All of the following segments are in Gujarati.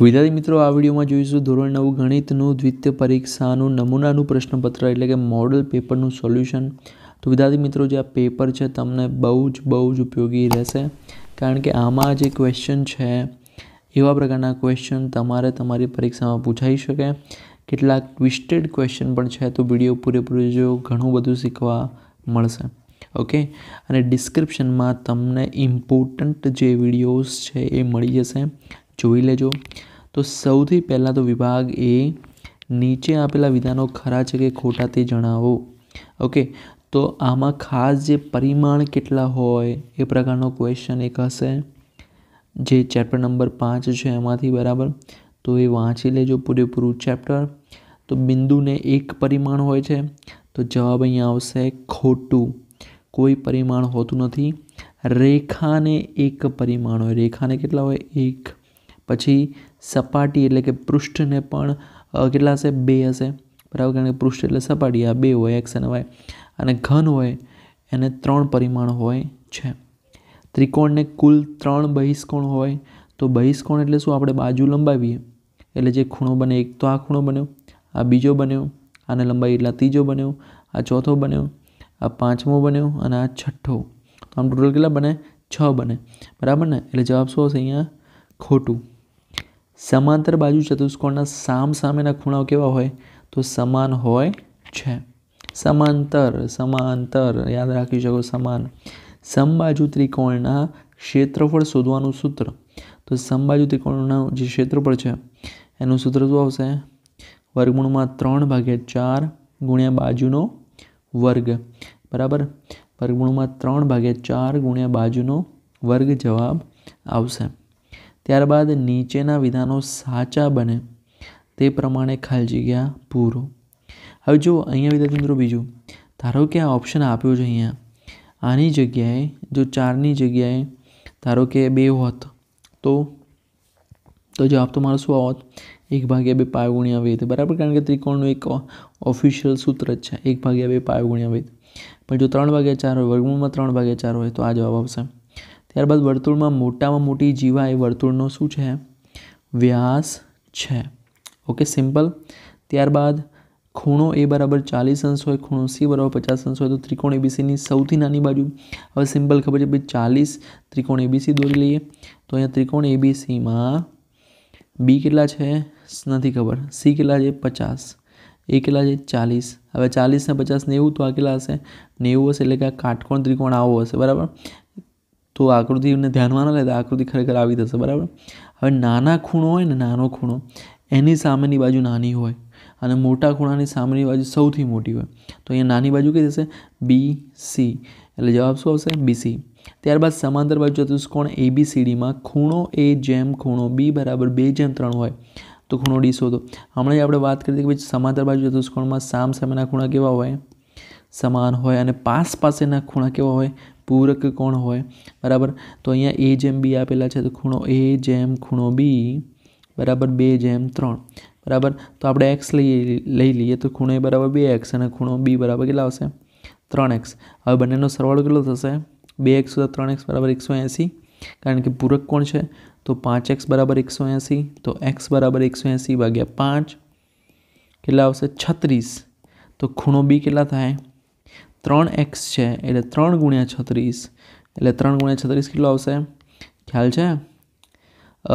વિદ્યાર્થી મિત્રો આ વિડીયોમાં જોઈશું ધોરણ નવ ગણિતનું દ્વિતીય પરીક્ષાનું નમૂનાનું પ્રશ્નપત્ર એટલે કે મોડલ પેપરનું સોલ્યુશન તો વિદ્યાર્થી મિત્રો જે આ પેપર છે તમને બહુ જ બહુ જ ઉપયોગી રહેશે કારણ કે આમાં જે ક્વેશ્ચન છે એવા પ્રકારના ક્વેશ્ચન તમારે તમારી પરીક્ષામાં પૂછાઈ શકે કેટલાક ટ્વિસ્ટેડ ક્વેશ્ચન પણ છે તો વિડીયો પૂરેપૂરો જો ઘણું બધું શીખવા મળશે ઓકે અને ડિસ્ક્રિપ્શનમાં તમને ઇમ્પોર્ટન્ટ જે વિડીયોઝ છે એ મળી જશે જોઈ લેજો તો સૌથી પહેલાં તો વિભાગ એ નીચે આપેલા વિધાનો ખરા છે કે ખોટા તે જણાવો ઓકે તો આમાં ખાસ જે પરિમાણ કેટલા હોય એ પ્રકારનો ક્વેશ્ચન એક હશે જે ચેપ્ટર નંબર પાંચ છે એમાંથી બરાબર તો એ વાંચી લેજો પૂરેપૂરું ચેપ્ટર તો બિંદુને એક પરિમાણ હોય છે તો જવાબ અહીંયા આવશે ખોટું કોઈ પરિમાણ હોતું નથી રેખાને એક પરિમાણ હોય રેખાને કેટલા હોય એક પછી સપાટી એટલે કે પૃષ્ઠને પણ કેટલા હશે બે હશે બરાબર કારણ કે પૃષ્ઠ એટલે સપાટી આ બે હોય એક્સ અને વાય અને ઘન હોય એને ત્રણ પરિમાણ હોય છે ત્રિકોણને કુલ ત્રણ બહિષ્કોણ હોય તો બહિષ્કોણ એટલે શું આપણે બાજુ લંબાવીએ એટલે જે ખૂણો બને એક તો આ ખૂણો બન્યો આ બીજો બન્યો આને લંબાઈ એટલા ત્રીજો બન્યો આ ચોથો બન્યો આ પાંચમો બન્યો અને આ છઠ્ઠો તો આમ ટોટલ કેટલા બને છ બને બરાબર ને એટલે જવાબ શું હશે અહીંયા ખોટું સમાંતર બાજુ ચતુષ્કોણના સામ સામેના ખૂણાઓ કેવા હોય તો સમાન હોય છે સમાંતર સમાંતર યાદ રાખી શકો સમાન સમબાજુ ત્રિકોણના ક્ષેત્રફળ શોધવાનું સૂત્ર તો સમબાજુ ત્રિકોણનું જે ક્ષેત્રફળ છે એનું સૂત્ર શું આવશે વર્ગમૂળમાં ત્રણ ભાગ્યા ચાર ગુણ્યા બાજુનો વર્ગ બરાબર વર્ગમૂળમાં ત્રણ ભાગ્યા ચાર ગુણ્યા બાજુનો વર્ગ જવાબ આવશે ત્યારબાદ નીચેના વિધાનો સાચા બને તે પ્રમાણે ખાલી જગ્યા પૂરો હવે જો અહીંયા વિદ્યાર્થી મિત્રો બીજું ધારો કે આ ઓપ્શન આપ્યો છે અહીંયા આની જગ્યાએ જો ચારની જગ્યાએ ધારો કે બે હોત તો તો જવાબ તો મારો શું આવત એક ભાગ્યા બે પાયો ગુણ્યા વેદ બરાબર કારણ કે ત્રિકોણનું એક ઓફિશિયલ સૂત્ર જ છે એક ભાગ્યા બે પાયો ગુણ્યા વેદ પણ જો ત્રણ ભાગ્યા ચાર હોય વર્ગમૂળમાં ત્રણ ભાગ્યા ચાર હોય તો આ જવાબ આવશે ત્યારબાદ વર્તુળમાં મોટામાં મોટી જીવા એ વર્તુળનો શું છે વ્યાસ છે ઓકે સિમ્પલ ત્યારબાદ ખૂણો એ બરાબર ચાલીસ અંશ હોય ખૂણો સી બરાબર પચાસ અંશ હોય તો ત્રિકોણ એબીસીની સૌથી નાની બાજુ હવે સિમ્પલ ખબર છે ભાઈ ચાલીસ ત્રિકોણ એબીસી દોરી લઈએ તો અહીંયા ત્રિકોણ એબીસીમાં બી કેટલા છે નથી ખબર સી કેટલા છે પચાસ એ કેટલા છે ચાલીસ હવે ચાલીસને પચાસ નેવું તો આ કેટલા હશે નેવું હશે એટલે કે આ કાટકોણ ત્રિકોણ આવો હશે બરાબર તો આકૃતિને ધ્યાનમાં ન લેતા આકૃતિ ખરેખર આવી જશે બરાબર હવે નાના ખૂણો હોય ને નાનો ખૂણો એની સામેની બાજુ નાની હોય અને મોટા ખૂણાની સામેની બાજુ સૌથી મોટી હોય તો અહીંયા નાની બાજુ કઈ થશે બી સી એટલે જવાબ શું આવશે બીસી ત્યારબાદ સમાંતર બાજુ ચતુષ્કોણ એબીસીડીમાં ખૂણો એ જેમ ખૂણો બી બરાબર બે જેમ ત્રણ હોય તો ખૂણો ડી શોધો હમણાં જ આપણે વાત કરી હતી કે ભાઈ સમાંતર બાજુ ચતુષ્કોણમાં સામ સામેના ખૂણા કેવા હોય સમાન હોય અને પાસ પાસેના ખૂણા કેવા હોય પૂરક કોણ હોય બરાબર તો અહીંયા એ જેમ બી આપેલા છે તો ખૂણો એ જેમ ખૂણો બી બરાબર બે જેમ ત્રણ બરાબર તો આપણે એક્સ લઈ લઈ લઈએ તો ખૂણો એ બરાબર બે એક્સ અને ખૂણો બી બરાબર કેટલા આવશે ત્રણ એક્સ હવે બંનેનો સરવાળો કેટલો થશે બે એક્સ સુધા ત્રણ એક્સ બરાબર એકસો એંસી કારણ કે પૂરક કોણ છે તો પાંચ એક્સ બરાબર એકસો એંસી તો એક્સ બરાબર એકસો એંસી ભાગ્યા પાંચ કેટલા આવશે છત્રીસ તો ખૂણો બી કેટલા થાય ત્રણ એક્સ છે એટલે ત્રણ ગુણ્યા છત્રીસ એટલે ત્રણ ગુણ્યા છત્રીસ કેટલો આવશે ખ્યાલ છે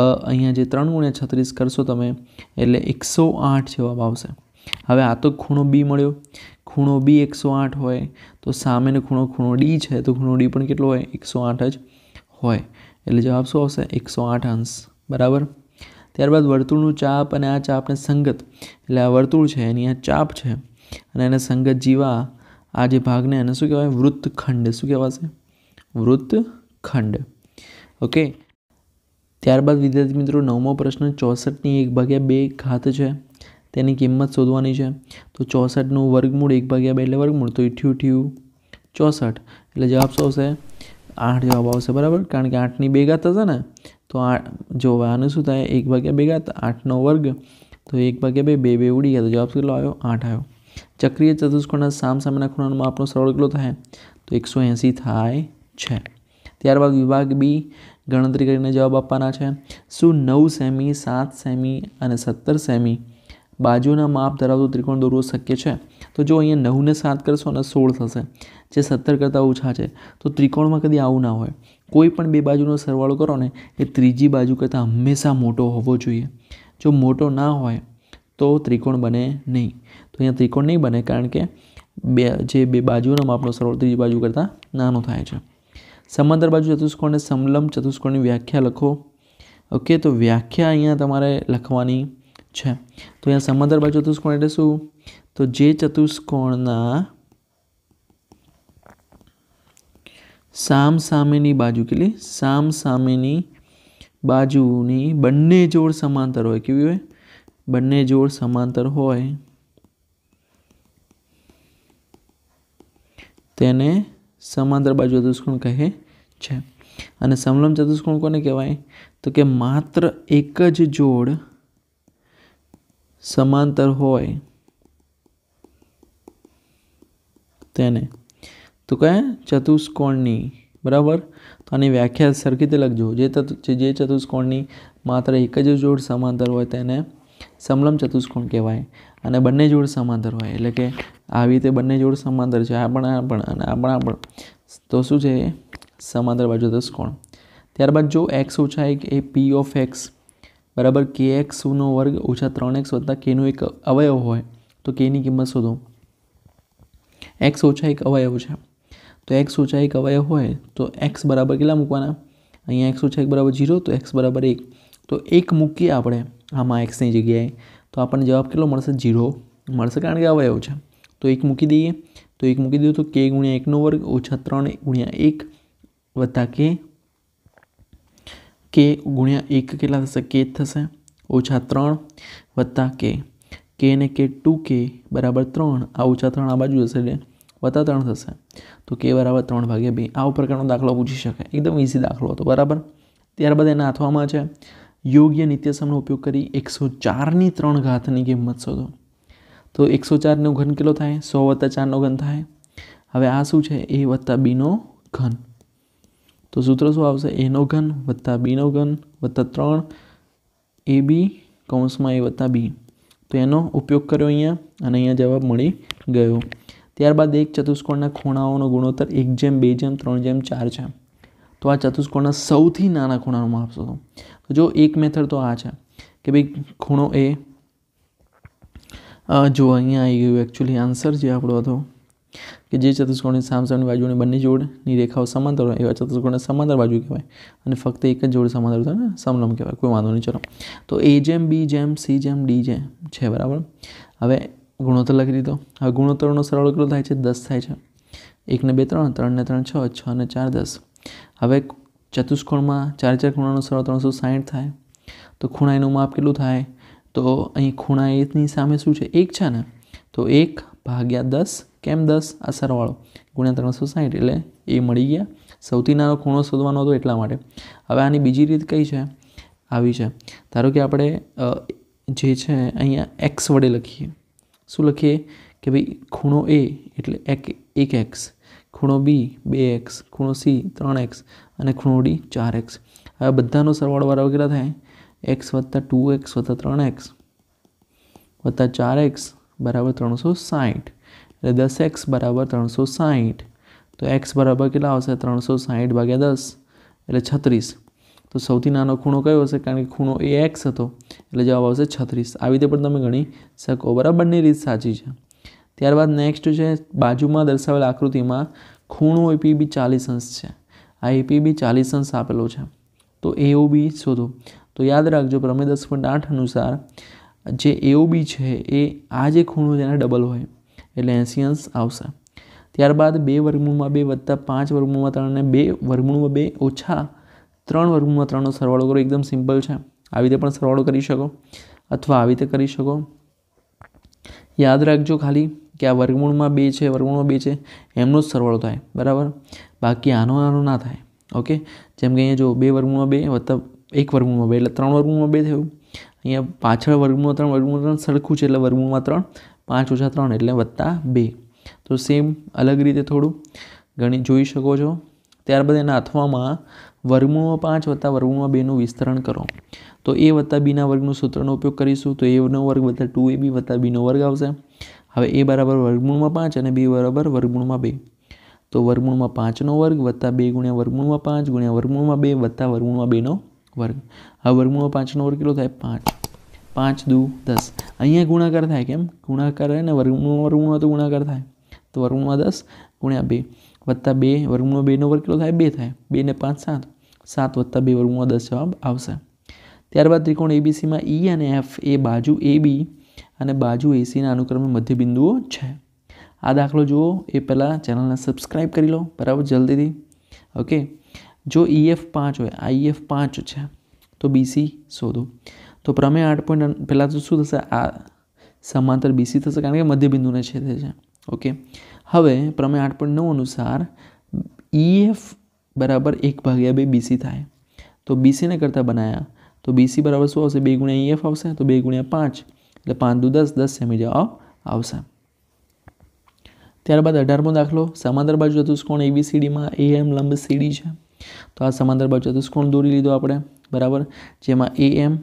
અહીંયા જે ત્રણ ગુણ્યા છત્રીસ કરશો તમે એટલે એકસો આઠ જવાબ આવશે હવે આ તો ખૂણો બી મળ્યો ખૂણો બી એકસો આઠ હોય તો સામેનો ખૂણો ખૂણો ડી છે તો ખૂણો ડી પણ કેટલો હોય એકસો આઠ જ હોય એટલે જવાબ શું આવશે એકસો આઠ અંશ બરાબર ત્યારબાદ વર્તુળનું ચાપ અને આ ચાપને સંગત એટલે આ વર્તુળ છે એની આ ચાપ છે અને એને સંગત જીવા આ જે ભાગને એને શું કહેવાય વૃત્તખંડ શું કહેવાશે વૃત્તખંડ ઓકે ત્યારબાદ વિદ્યાર્થી મિત્રો નવમો પ્રશ્ન ચોસઠની એક ભાગ્યા બે ઘાત છે તેની કિંમત શોધવાની છે તો ચોસઠનું વર્ગમૂળ એક ભાગ્યા બે એટલે વર્ગમૂળ તો ઇઠ્યું ઠ્યું ચોસઠ એટલે જવાબ શું આવશે આઠ જવાબ આવશે બરાબર કારણ કે આઠની બે ઘાત હશે ને તો આ જો આનું શું થાય એક ભાગ્યા બે ઘાત આઠનો વર્ગ તો એક ભાગ્યા બે બે બે ઉડી ગયા તો જવાબ કેટલો આવ્યો આઠ આવ્યો ચક્રીય ચતુષ્કોણના સામસામેના ખૂણાનો માપનો સરવાળો કેટલો થાય તો એકસો એંસી થાય છે ત્યારબાદ વિભાગ બી ગણતરી કરીને જવાબ આપવાના છે શું નવ સેમી સાત સેમી અને સત્તર સેમી બાજુના માપ ધરાવતો ત્રિકોણ દોરવો શક્ય છે તો જો અહીંયા નવને સાત કરશો અને સોળ થશે જે સત્તર કરતાં ઓછા છે તો ત્રિકોણમાં કદી આવું ના હોય કોઈ પણ બે બાજુનો સરવાળો કરો ને એ ત્રીજી બાજુ કરતાં હંમેશા મોટો હોવો જોઈએ જો મોટો ના હોય તો ત્રિકોણ બને નહીં તો અહીંયા ત્રિકોણ નહીં બને કારણ કે બે જે બે બાજુનો માપનો સરવાળો ત્રીજી બાજુ કરતાં નાનો થાય છે સમાંતર બાજુ ચતુષ્કોણને સમલમ ચતુષ્કોણની વ્યાખ્યા લખો ઓકે તો વ્યાખ્યા અહીંયા તમારે લખવાની છે તો અહીંયા સમાંતર બાજુ ચતુષ્કોણ એટલે શું તો જે ચતુષ્કોણના સામ સામેની બાજુ કેટલી સામ સામેની બાજુની બંને જોડ સમાંતર હોય કેવી હોય બંને જોડ સમાંતર હોય તેને સમાંતર બાજુ ચતુષ્કોણ કહે છે અને સમલમ ચતુષ્કોણ કોને કહેવાય તો કે માત્ર એક જ જોડ સમાંતર હોય તેને તો કયા ચતુષ્કોણની બરાબર તો આની વ્યાખ્યા સરખી રીતે લખજો જે જે ચતુષ્કોણની માત્ર એક જ જોડ સમાંતર હોય તેને સમલમ ચતુષ્કોણ કહેવાય અને બંને જોડ સમાંતર હોય એટલે કે આવી રીતે બંને જોડ સમાંતર છે આ પણ આ પણ અને આ પણ આ પણ તો શું છે સમાંતર બાજુ ચતુષ્કોણ ત્યારબાદ જો એક્સ ઓછા એક એ પી ઓફ એક્સ બરાબર કે એક્સનો વર્ગ ઓછા ત્રણ એક્સ વત્તા કેનો એક અવયવ હોય તો કેની કિંમત શોધો એક્સ ઓછા એક અવયવ છે તો એક્સ ઓછા એક અવયવ હોય તો એક્સ બરાબર કેટલા મૂકવાના અહીંયા એક્સ ઓછા એક બરાબર જીરો તો એક્સ બરાબર એક તો એક મૂકીએ આપણે આમાં એક્સની જગ્યાએ તો આપણને જવાબ કેટલો મળશે જીરો મળશે કારણ કે અવયવ છે તો એક મૂકી દઈએ તો એક મૂકી દઈએ તો કે ગુણ્યા એકનો વર્ગ ઓછા ત્રણ ગુણ્યા એક વત્તા કે કે ગુણ્યા એક કેટલા થશે કે થશે ઓછા ત્રણ વત્તા કે કે ને કે ટુ કે બરાબર ત્રણ આ ઓછા ત્રણ આ બાજુ હશે એટલે વત્તા ત્રણ થશે તો કે બરાબર ત્રણ ભાગ્યા બે આ પ્રકારનો દાખલો પૂછી શકાય એકદમ ઇઝી દાખલો હતો બરાબર ત્યારબાદ એના અથવામાં છે યોગ્ય નિત્યસમનો ઉપયોગ કરી એકસો ચારની ત્રણ ઘાતની કિંમત શોધો તો એકસો ચારનો ઘન કેટલો થાય સો વત્તા ચારનો ઘન થાય હવે આ શું છે એ વત્તા બીનો ઘન તો સૂત્ર શું આવશે એનો ઘન વત્તા બીનો ઘન વત્તા ત્રણ એ બી કૌંસમાં એ વત્તા બી તો એનો ઉપયોગ કર્યો અહીંયા અને અહીંયા જવાબ મળી ગયો ત્યારબાદ એક ચતુષ્કોણના ખૂણાઓનો ગુણોત્તર એક જેમ બે જેમ ત્રણ જેમ ચાર છે તો આ ચતુષ્કોણના સૌથી નાના ખૂણાનું માપ શોધો તો જો એક મેથડ તો આ છે કે ભાઈ ખૂણો એ જો અહીંયા આવી ગયું એકચ્યુઅલી આન્સર જે આપણો હતો કે જે ચતુષ્કોણની સામસામની બાજુની બંને જોડની રેખાઓ સમાંતર હોય એવા ચતુષ્કોણને સમાંતર બાજુ કહેવાય અને ફક્ત એક જ જોડ સમાંતર થાય ને સમલમ કહેવાય કોઈ વાંધો નહીં ચલો તો એ જેમ બી જેમ સી જેમ ડી જેમ છે બરાબર હવે ગુણોત્તર લખી દીધો હવે ગુણોત્તરનો સરળ કેટલો થાય છે દસ થાય છે એકને બે ત્રણ ત્રણને ત્રણ છ છ અને ચાર દસ હવે ચતુષ્કોણમાં ચાર ચાર ખૂણાનો સરવાળો ત્રણસો સાહીઠ થાય તો ખૂણા એનું માપ કેટલું થાય તો અહીં ખૂણા એની સામે શું છે એક છે ને તો એક ભાગ્યા દસ કેમ દસ આ સરવાળો ગુણ્યા ત્રણસો સાહીઠ એટલે એ મળી ગયા સૌથી નાનો ખૂણો શોધવાનો હતો એટલા માટે હવે આની બીજી રીત કઈ છે આવી છે ધારો કે આપણે જે છે અહીંયા એક્સ વડે લખીએ શું લખીએ કે ભાઈ ખૂણો એ એટલે એક એક એક્સ ખૂણો બી બે એક્સ ખૂણો સી ત્રણ એક્સ અને ખૂણો ડી ચાર એક્સ હવે બધાનો સરવાળો બરાબર કેટલા થાય એક્સ વત્તા ટુ એક્સ વત્તા ત્રણ એક્સ વત્તા ચાર એક્સ બરાબર ત્રણસો સાહીઠ એટલે દસ એક્સ બરાબર ત્રણસો સાહીઠ તો એક્સ બરાબર કેટલા આવશે ત્રણસો સાહીઠ ભાગ્યા દસ એટલે છત્રીસ તો સૌથી નાનો ખૂણો કયો હશે કારણ કે ખૂણો એ એક્સ હતો એટલે જવાબ આવશે છત્રીસ આવી રીતે પણ તમે ગણી શકો બરાબર બંને રીત સાચી છે ત્યારબાદ નેક્સ્ટ છે બાજુમાં દર્શાવેલ આકૃતિમાં ખૂણો એપીબી ચાલીસ અંશ છે આ એપીબી ચાલીસ અંશ આપેલો છે તો એઓબી શોધો તો યાદ રાખજો પ્રમેય દસ પોઈન્ટ આઠ અનુસાર જે એઓબી છે એ આ જે ખૂણો છે એના ડબલ હોય એટલે એંસી અંશ આવશે ત્યારબાદ બે વર્ગમૂળમાં બે વત્તા પાંચ વર્ગમૂળમાં ત્રણ અને બે વર્ગમૂળમાં બે ઓછા ત્રણ વર્ગમૂળમાં ત્રણનો સરવાળો કરો એકદમ સિમ્પલ છે આવી રીતે પણ સરવાળો કરી શકો અથવા આવી રીતે કરી શકો યાદ રાખજો ખાલી કે આ વર્ગમૂળમાં બે છે વર્ગમૂળમાં બે છે એમનો જ સરવાળો થાય બરાબર બાકી આનો આનો ના થાય ઓકે જેમ કે અહીંયા જો બે વર્ગમૂળમાં બે વત્તા એક વર્ગમૂળમાં બે એટલે ત્રણ વર્ગમૂળમાં બે થયું અહીંયા પાછળ વર્ગમૂળમાં ત્રણ વર્ગમૂળ ત્રણ સરખું છે એટલે વર્ગમૂળમાં ત્રણ પાંચ ઓછા ત્રણ એટલે વત્તા બે તો સેમ અલગ રીતે થોડું ગણિત જોઈ શકો છો ત્યારબાદ એના અથવામાં વર્ગમૂળમાં પાંચ વત્તા વર્ગમૂળમાં બેનું વિસ્તરણ કરો તો એ વત્તા બીના વર્ગનું સૂત્રનો ઉપયોગ કરીશું તો એનો વર્ગ વત્તા ટુ એ બી વત્તા બીનો વર્ગ આવશે હવે એ બરાબર વર્ગમૂળમાં પાંચ અને બી બરાબર વર્ગમૂળમાં બે તો વર્ગમૂળમાં પાંચનો વર્ગ વત્તા બે ગુણ્યા વર્ગમૂળમાં પાંચ ગુણ્યા વર્ગમૂળમાં બે વત્તા વર્ગમૂળમાં બેનો વર્ગ હવે વર્ગમૂળમાં પાંચનો વર્ગ કેટલો થાય પાંચ પાંચ દુ દસ અહીંયા ગુણાકાર થાય કેમ ગુણાકાર ને વર્ગમૂળ વર્ગમૂળમાં તો ગુણાકાર થાય તો વર્ગમૂળમાં દસ ગુણ્યા બે વત્તા બે વર્ગમૂળમાં બેનો વર્ગ કેટલો થાય બે થાય બે ને પાંચ સાત સાત વત્તા બે વર્ગમૂળમાં દસ જવાબ આવશે ત્યારબાદ ત્રિકોણ એબીસીમાં ઈ e અને એફ એ બાજુ એ બી અને બાજુ એસીના અનુક્રમે મધ્યબિંદુઓ છે આ દાખલો જુઓ એ પહેલાં ચેનલને સબસ્ક્રાઈબ કરી લો બરાબર જલ્દીથી ઓકે જો ઈએફ e પાંચ હોય આ એફ e પાંચ છે તો બીસી શોધો તો પ્રમેય આઠ પોઈન્ટ પહેલાં તો શું થશે આ સમાંતર બીસી થશે કારણ કે મધ્યબિંદુને છેદે છે ઓકે હવે પ્રમેય આઠ પોઈન્ટ નવ અનુસાર એફ બરાબર એક ભાગ્યા બે બીસી થાય તો બીસીને કરતાં બનાવ્યા તો બીસી બરાબર શું આવશે બે ગુણ્યા એફ e આવશે તો બે ગુણ્યા પાંચ એટલે પાંચ દુ દસ દસ સેમી જવાબ આવશે ત્યારબાદ અઢારમો દાખલો સમાંતર બાજુ ચતુષ્કોણ એવી સીડીમાં એ એમ લંબ સીડી છે તો આ સમાંતર બાજુ ચતુષ્કોણ દોરી લીધો આપણે બરાબર જેમાં એ એમ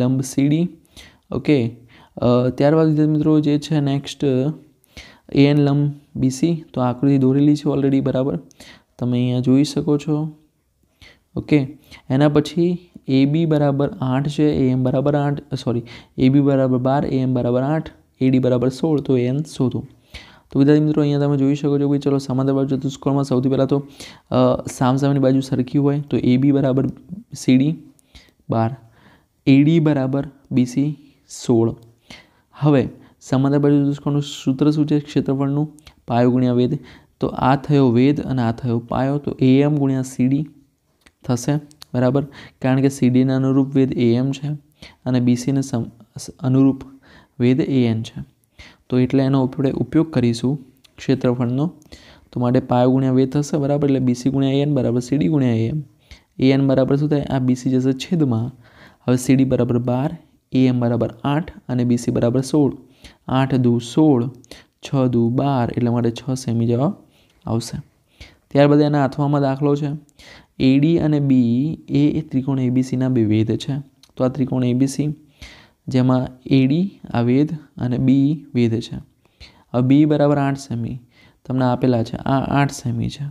લંબ સીડી ઓકે ત્યારબાદ વિદ્યાર્થી મિત્રો જે છે નેક્સ્ટ એ એન લંબ બીસી તો આકૃતિ દોરેલી છે ઓલરેડી બરાબર તમે અહીંયા જોઈ શકો છો ઓકે એના પછી એ બી બરાબર આઠ છે એ એમ બરાબર આઠ સોરી એ બી બરાબર બાર એ એમ બરાબર આઠ એ ડી બરાબર સોળ તો એન શોધો તો વિદ્યાર્થી મિત્રો અહીંયા તમે જોઈ શકો છો કે ચલો સમાંતર બાજુ ચતુષ્કોણમાં સૌથી પહેલાં તો સામસામેની બાજુ સરખી હોય તો એ બી બરાબર સીડી બાર એડી બરાબર બીસી સોળ હવે સમાંતર બાજુ ચતુષ્કોણનું સૂત્ર શું છે ક્ષેત્રફળનું પાયો ગુણ્યા વેદ તો આ થયો વેદ અને આ થયો પાયો તો એ એમ ગુણ્યા સીડી થશે બરાબર કારણ કે સીડીને અનુરૂપ વેદ એએમ છે અને બીસીને સમ અનુરૂપ વેદ એએન છે તો એટલે એનો આપણે ઉપયોગ કરીશું ક્ષેત્રફળનો તો માટે પાયો ગુણ્યા વેદ થશે બરાબર એટલે બીસી ગુણ્યા એએન બરાબર સીડી ગુણ્યા એએમ એએન બરાબર શું થાય આ બીસી જશે છેદમાં હવે સીડી બરાબર બાર એએમ બરાબર આઠ અને બીસી બરાબર સોળ આઠ દુ સોળ છ દુ બાર એટલે માટે છ સેમી જવાબ આવશે ત્યારબાદ એના આથવામાં દાખલો છે એડી અને બી એ ત્રિકોણ એબીસીના બે વેદ છે તો આ ત્રિકોણ એબીસી જેમાં એડી આ વેધ અને બી વેદ છે હવે બી બરાબર આઠ સેમી તમને આપેલા છે આ આઠ સેમી છે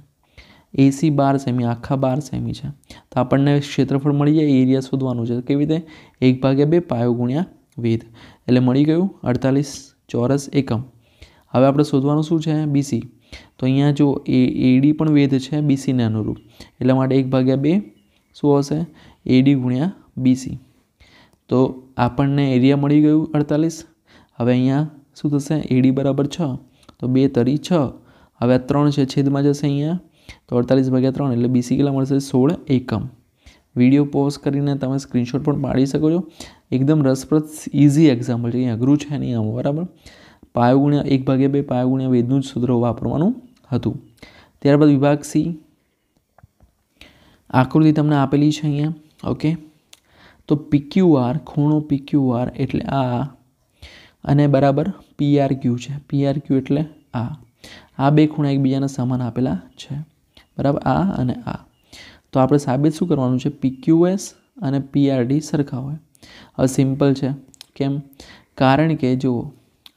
એસી બાર સેમી આખા બાર સેમી છે તો આપણને ક્ષેત્રફળ મળી જાય એરિયા શોધવાનું છે કેવી રીતે એક ભાગ્યા બે પાયો ગુણ્યા વેધ એટલે મળી ગયું અડતાલીસ ચોરસ એકમ હવે આપણે શોધવાનું શું છે બીસી તો અહીંયા જો એ એડી પણ વેધ છે બીસીને અનુરૂપ એટલા માટે એક ભાગ્યા બે શું હશે એડી ગુણ્યા બીસી તો આપણને એરિયા મળી ગયું અડતાલીસ હવે અહીંયા શું થશે એડી બરાબર છ તો બે તરી છ હવે આ ત્રણ છે છેદમાં જશે અહીંયા તો અડતાલીસ ભાગ્યા ત્રણ એટલે બીસી કેટલા મળશે સોળ એકમ વિડીયો પોઝ કરીને તમે સ્ક્રીનશોટ પણ પાડી શકો છો એકદમ રસપ્રદ ઇઝી એક્ઝામ્પલ છે અહીં અઘરું છે નહીં આમ બરાબર પાયો ગુણ્યા એક ભાગ્યા બે પાયો ગુણ્યા વેદનું જ સૂત્ર વાપરવાનું હતું ત્યારબાદ વિભાગ સી આકૃતિ તમને આપેલી છે અહીંયા ઓકે તો પીક્યુઆર ખૂણો પીક્યુઆર એટલે આ અને બરાબર પીઆરક્યુ છે પીઆરક્યુ એટલે આ આ બે ખૂણા એકબીજાના સમાન આપેલા છે બરાબર આ અને આ તો આપણે સાબિત શું કરવાનું છે પીક્યુએસ અને પીઆરડી સરખા હોય હવે સિમ્પલ છે કેમ કારણ કે જુઓ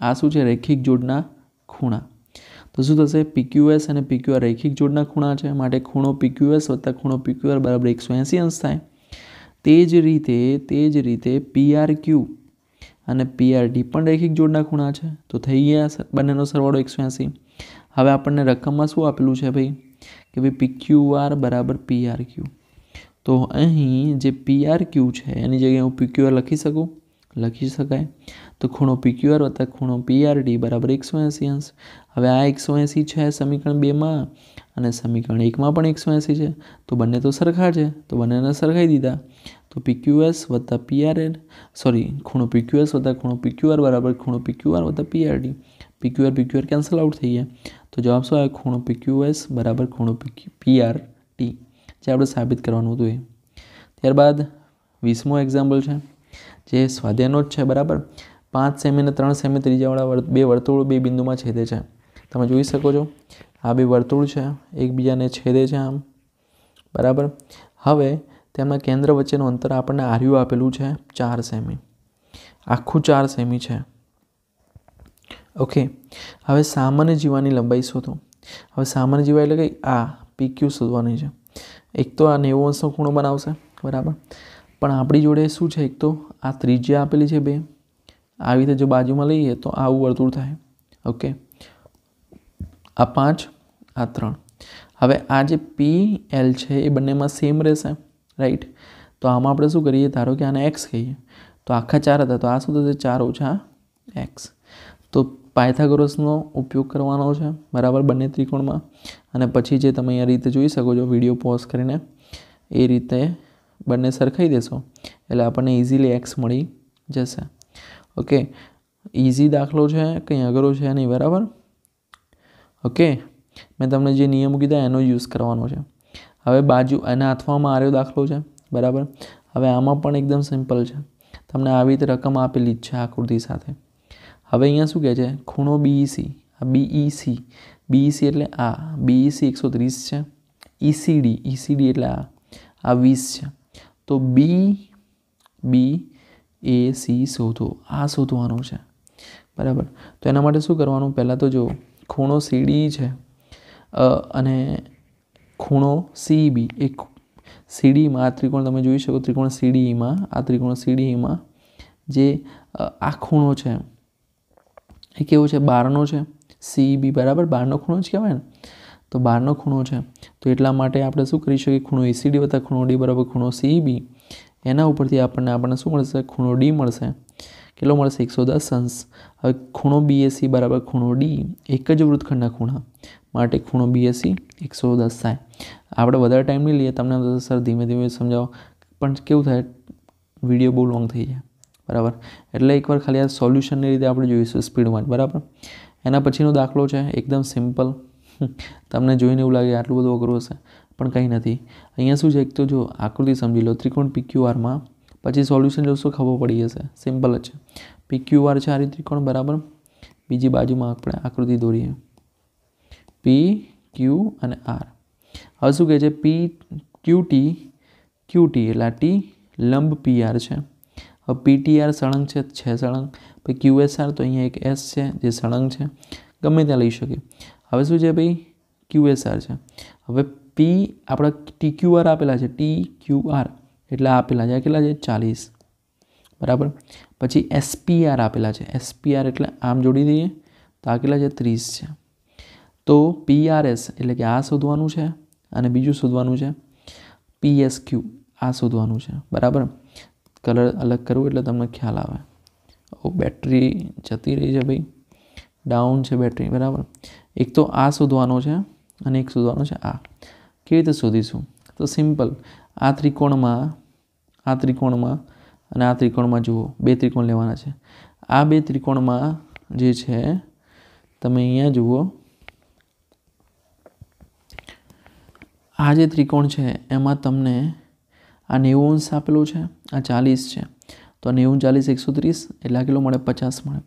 આ શું છે રેખિક જોડના ખૂણા તો શું થશે પીક્યુએસ અને પીક્યુઆર રેખિક જોડના ખૂણા છે માટે ખૂણો પીક્યુએસ વત્તા ખૂણો પીક્યુઆર બરાબર એકસો એંસી અંશ થાય તે જ રીતે તે જ રીતે પીઆર ક્યુ અને પીઆરડી પણ રેખિક જોડના ખૂણા છે તો થઈ ગયા બંનેનો સરવાળો એકસો એંસી હવે આપણને રકમમાં શું આપેલું છે ભાઈ કે ભાઈ પીક્યુઆર બરાબર પીઆરક્યુ તો અહીં જે પીઆરક્યુ છે એની જગ્યાએ હું પીક્યુઆર લખી શકું લખી શકાય તો ખૂણો પીક્યુઆર વત્તા ખૂણો પીઆરડી બરાબર એકસો એંસી અંશ હવે આ એકસો એંસી છે સમીકરણ બેમાં અને સમીકરણ એકમાં પણ એકસો એંસી છે તો બંને તો સરખા છે તો બંનેને સરખાઈ દીધા તો પીક્યુએસ વત્તા પીઆરએન સોરી ખૂણો એસ વત્તા ખૂણો પીક્યુઆર બરાબર ખૂણો પીક્યુઆર વત્તા PRD PQR R cancel out થઈ ગયા તો જવાબ શું આવે ખૂણો એસ બરાબર ખૂણો પીઆરટી જે આપણે સાબિત કરવાનું હતું એ ત્યારબાદ વીસમો એક્ઝામ્પલ છે જે સ્વાધ્યાયનો જ છે બરાબર પાંચ સેમી અને ત્રણ સેમી ત્રિજ્યાવાળા બે વર્તુળ બે બિંદુમાં છેદે છે તમે જોઈ શકો છો આ બે વર્તુળ છે એકબીજાને છેદે છે આમ બરાબર હવે તેમના કેન્દ્ર વચ્ચેનું અંતર આપણને આર્યુ આપેલું છે ચાર સેમી આખું ચાર સેમી છે ઓકે હવે સામાન્ય જીવાની લંબાઈ શોધો હવે સામાન્ય જીવા એટલે કે આ પી ક્યુ શોધવાની છે એક તો આ નેવું અંશનો ખૂણો બનાવશે બરાબર પણ આપણી જોડે શું છે એક તો આ ત્રીજી આપેલી છે બે આવી રીતે જો બાજુમાં લઈએ તો આવું વર્તુળ થાય ઓકે આ પાંચ આ ત્રણ હવે આ જે પી એલ છે એ બંનેમાં સેમ રહેશે રાઈટ તો આમાં આપણે શું કરીએ ધારો કે આને એક્સ કહીએ તો આખા ચાર હતા તો આ શું થશે ચાર ઓછા એક્સ તો પાયથાગોરસનો ઉપયોગ કરવાનો છે બરાબર બંને ત્રિકોણમાં અને પછી જે તમે આ રીતે જોઈ શકો છો વિડીયો પોઝ કરીને એ રીતે બંને સરખાઈ દેશો એટલે આપણને ઇઝીલી એક્સ મળી જશે ઓકે ઇઝી દાખલો છે કંઈ અઘરો છે નહીં બરાબર ઓકે મેં તમને જે નિયમો કીધા એનો યુઝ કરવાનો છે હવે બાજુ એને હાથવામાં આર્યો દાખલો છે બરાબર હવે આમાં પણ એકદમ સિમ્પલ છે તમને આવી રીતે રકમ આપેલી જ છે આકૃતિ સાથે હવે અહીંયા શું કહે છે ખૂણો બીઈસી e આ બીઈસી બીઈસી e e એટલે આ બીઈસી એકસો ત્રીસ છે ઈસીડી ઈસીડી એટલે આ આ વીસ છે તો બી બી એ સી શોધો આ શોધવાનું છે બરાબર તો એના માટે શું કરવાનું પહેલાં તો જો ખૂણો સીડી છે અને ખૂણો સીબી એક સીડીમાં આ ત્રિકોણ તમે જોઈ શકો ત્રિકોણ સીડીમાં આ ત્રિકોણ સીડીમાં જે આ ખૂણો છે એ કેવો છે બારનો છે સીબી બરાબર બારનો ખૂણો જ કહેવાય ને તો બારનો ખૂણો છે તો એટલા માટે આપણે શું કરી શકીએ ખૂણો એસીડી વત્તા ખૂણો ડી બરાબર ખૂણો સીબી એના ઉપરથી આપણને આપણને શું મળશે ખૂણો ડી મળશે કેટલો મળશે એકસો દસ અંશ હવે ખૂણો બીએસસી બરાબર ખૂણો ડી એક જ વૃત્તખંડના ખૂણા માટે ખૂણો બીએસસી એકસો દસ થાય આપણે વધારે ટાઈમ નહીં લઈએ તમને સર ધીમે ધીમે સમજાવો પણ કેવું થાય વિડીયો બહુ લોંગ થઈ જાય બરાબર એટલે એકવાર ખાલી આ સોલ્યુશનની રીતે આપણે જોઈશું સ્પીડમાં જ બરાબર એના પછીનો દાખલો છે એકદમ સિમ્પલ તમને જોઈને એવું લાગે આટલું બધું અઘરું હશે પણ કંઈ નથી અહીંયા શું છે એક તો જો આકૃતિ સમજી લો ત્રિકોણ પીક્યુઆરમાં પછી સોલ્યુશન જોશો ખબર પડી જશે સિમ્પલ જ છે પીક્યુઆર છે આ ત્રિકોણ બરાબર બીજી બાજુમાં આપણે આકૃતિ દોરીએ પી ક્યુ અને આર હવે શું કહે છે P Q T Q T એટલે ટી લંબ પી આર છે હવે પી ટી આર સળંગ છે છે સળંગ પછી ક્યુ એસ આર તો અહીંયા એક એસ છે જે સળંગ છે ગમે ત્યાં લઈ શકે હવે શું છે ભાઈ ક્યુ એસ આર છે હવે b આપણો tqr આપેલા છે tqr એટલે આપેલા છે કેટલા છે 40 બરાબર પછી spr આપેલા છે spr એટલે આમ જોડી દઈએ તો આ કેટલા છે 30 છે તો prs એટલે કે આ સુધવાનું છે અને બીજું સુધવાનું છે psq આ સુધવાનું છે બરાબર કલર અલગ કરું એટલે તમને ખ્યાલ આવે ઓ બેટરી જતી રહી જાય ભઈ ડાઉન છે બેટરી બરાબર એક તો આ સુધવાનું છે અને એક સુધવાનું છે આ કેવી રીતે શોધીશું તો સિમ્પલ આ ત્રિકોણમાં આ ત્રિકોણમાં અને આ ત્રિકોણમાં જુઓ બે ત્રિકોણ લેવાના છે આ બે ત્રિકોણમાં જે છે તમે અહીંયા જુઓ આ જે ત્રિકોણ છે એમાં તમને આ નેવું અંશ આપેલો છે આ ચાલીસ છે તો નેવું ચાલીસ એકસો ત્રીસ એટલે આ કેટલો મળે પચાસ મળે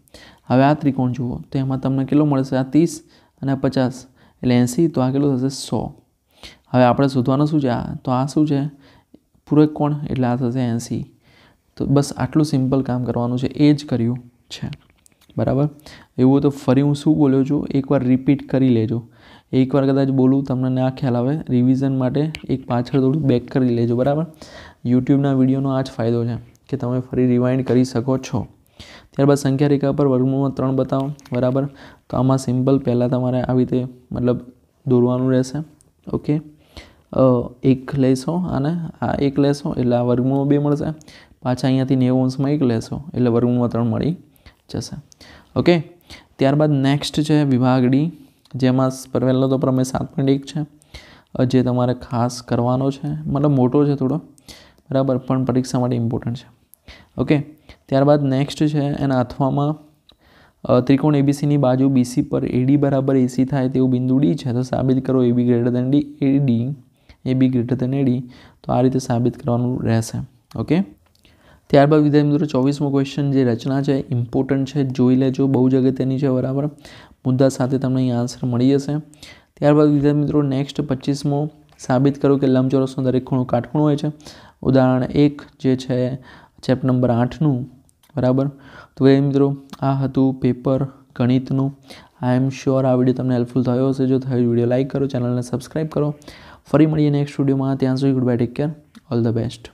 હવે આ ત્રિકોણ જુઓ તો એમાં તમને કેટલો મળશે આ ત્રીસ અને પચાસ એટલે એંસી તો આ કેટલો થશે સો હવે આપણે શોધવાનું શું છે આ તો આ શું છે પૂરક કોણ એટલે આ થશે એંસી તો બસ આટલું સિમ્પલ કામ કરવાનું છે એ જ કર્યું છે બરાબર એવું તો ફરી હું શું બોલ્યો છું એકવાર રિપીટ કરી લેજો એકવાર કદાચ બોલું તમને ના ખ્યાલ આવે રિવિઝન માટે એક પાછળ થોડું બેક કરી લેજો બરાબર યુટ્યુબના વિડીયોનો આ જ ફાયદો છે કે તમે ફરી રિવાઇન્ડ કરી શકો છો ત્યારબાદ સંખ્યા રેખા પર વર્ગમૂળમાં ત્રણ બતાવો બરાબર તો આમાં સિમ્પલ પહેલાં તમારે આવી રીતે મતલબ દોરવાનું રહેશે ઓકે એક લેશો અને આ એક લેશો એટલે આ વર્ગમૂળમાં બે મળશે પાછા અહીંયાથી નેવું અંશમાં એક લેશો એટલે વર્ગમૂળમાં ત્રણ મળી જશે ઓકે ત્યારબાદ નેક્સ્ટ છે વિભાગ ડી જેમાં પહેલો તો પ્રમેય સાત પોઈન્ટ એક છે જે તમારે ખાસ કરવાનો છે મતલબ મોટો છે થોડો બરાબર પણ પરીક્ષા માટે ઇમ્પોર્ટન્ટ છે ઓકે ત્યારબાદ નેક્સ્ટ છે એના અથવામાં ત્રિકોણ એબીસીની બાજુ બીસી પર એડી બરાબર એસી થાય તેવું બિંદુ ડી છે તો સાબિત કરો AB greater than D AD A B greater than AD તો આ રીતે સાબિત કરવાનું રહેશે ઓકે ત્યારબાદ વિદ્યાર્થી મિત્રો ચોવીસમો ક્વેશ્ચન જે રચના છે ઇમ્પોર્ટન્ટ છે જોઈ લેજો બહુ જ અગત્યની છે બરાબર મુદ્દા સાથે તમને અહીં આન્સર મળી જશે ત્યારબાદ વિદ્યાર્થી મિત્રો નેક્સ્ટ પચીસમો સાબિત કરો કે લંબચોરસનો દરેક ખૂણો કાટખૂણો હોય છે ઉદાહરણ એક જે છે ચેપ નંબર આઠનું બરાબર તો એ મિત્રો આ હતું પેપર ગણિતનું આઈ એમ શ્યોર આ વિડીયો તમને હેલ્પફુલ થયો હશે જો થયો વિડીયો લાઇક કરો ચેનલને સબસ્ક્રાઈબ કરો ફરી મળીએ નેક્સ્ટ સ્ટુડિયોમાં ત્યાં સુધી goodbye take care all the best